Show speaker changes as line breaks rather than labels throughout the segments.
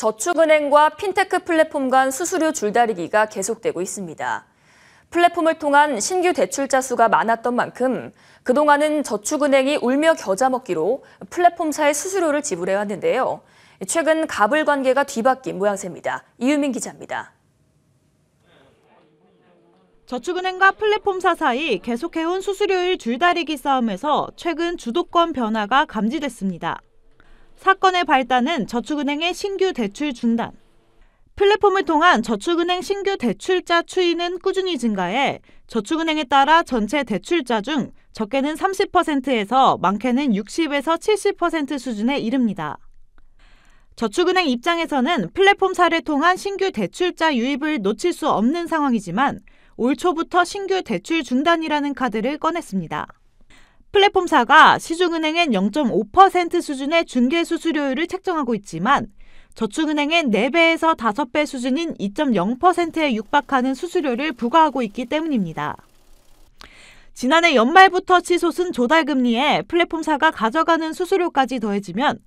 저축은행과 핀테크 플랫폼 간 수수료 줄다리기가 계속되고 있습니다. 플랫폼을 통한 신규 대출자 수가 많았던 만큼 그동안은 저축은행이 울며 겨자 먹기로 플랫폼사의 수수료를 지불해 왔는데요. 최근 갑을 관계가 뒤바뀐 모양새입니다. 이유민 기자입니다.
저축은행과 플랫폼사 사이 계속해온 수수료율 줄다리기 싸움에서 최근 주도권 변화가 감지됐습니다. 사건의 발단은 저축은행의 신규 대출 중단. 플랫폼을 통한 저축은행 신규 대출자 추이는 꾸준히 증가해 저축은행에 따라 전체 대출자 중 적게는 30%에서 많게는 60에서 70% 수준에 이릅니다. 저축은행 입장에서는 플랫폼사를 통한 신규 대출자 유입을 놓칠 수 없는 상황이지만 올 초부터 신규 대출 중단이라는 카드를 꺼냈습니다. 플랫폼사가 시중은행엔 0.5% 수준의 중개 수수료율을 책정하고 있지만 저축은행엔 4배에서 5배 수준인 2.0%에 육박하는 수수료를 부과하고 있기 때문입니다. 지난해 연말부터 치솟은 조달금리에 플랫폼사가 가져가는 수수료까지 더해지면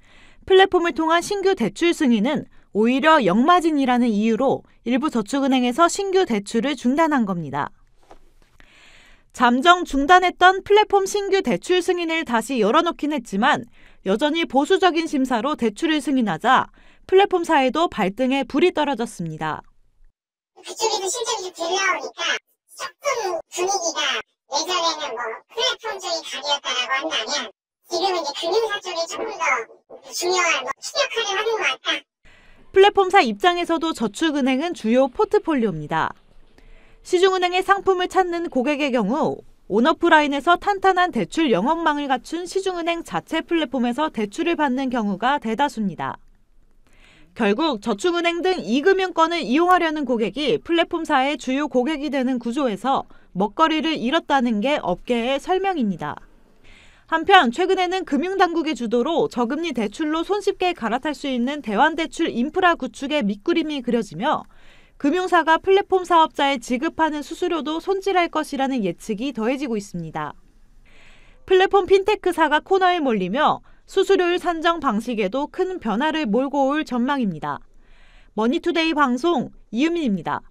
플랫폼을 통한 신규 대출 승인은 오히려 역마진이라는 이유로 일부 저축은행에서 신규 대출을 중단한 겁니다. 잠정 중단했던 플랫폼 신규 대출 승인을 다시 열어놓긴 했지만 여전히 보수적인 심사로 대출을 승인하자 플랫폼 사에도 발등에 불이 떨어졌습니다.
그쪽에서 실적이 들려오니까 조금 분위기가 예전에는 뭐 플랫폼 쪽이 각이었다라고 한다면 지금은 이제 금융사 쪽이 조금 더 중요한 뭐 역할을 하는 것 같다.
플랫폼사 입장에서도 저축은행은 주요 포트폴리오입니다. 시중은행의 상품을 찾는 고객의 경우 온오프라인에서 탄탄한 대출 영업망을 갖춘 시중은행 자체 플랫폼에서 대출을 받는 경우가 대다수입니다. 결국 저축은행 등 이금융권을 이용하려는 고객이 플랫폼사의 주요 고객이 되는 구조에서 먹거리를 잃었다는 게 업계의 설명입니다. 한편 최근에는 금융당국의 주도로 저금리 대출로 손쉽게 갈아탈 수 있는 대환대출 인프라 구축의 밑그림이 그려지며 금융사가 플랫폼 사업자에 지급하는 수수료도 손질할 것이라는 예측이 더해지고 있습니다. 플랫폼 핀테크사가 코너에 몰리며 수수료율 산정 방식에도 큰 변화를 몰고 올 전망입니다. 머니투데이 방송 이유민입니다.